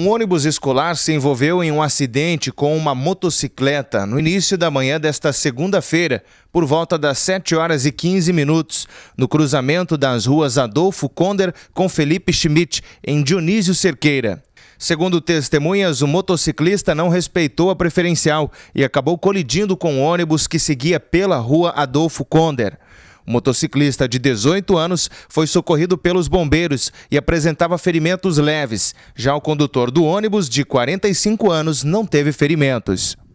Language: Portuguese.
Um ônibus escolar se envolveu em um acidente com uma motocicleta no início da manhã desta segunda-feira, por volta das 7 horas e 15 minutos, no cruzamento das ruas Adolfo Conder com Felipe Schmidt, em Dionísio Cerqueira. Segundo testemunhas, o motociclista não respeitou a preferencial e acabou colidindo com o ônibus que seguia pela rua Adolfo Conder. O motociclista de 18 anos foi socorrido pelos bombeiros e apresentava ferimentos leves. Já o condutor do ônibus, de 45 anos, não teve ferimentos.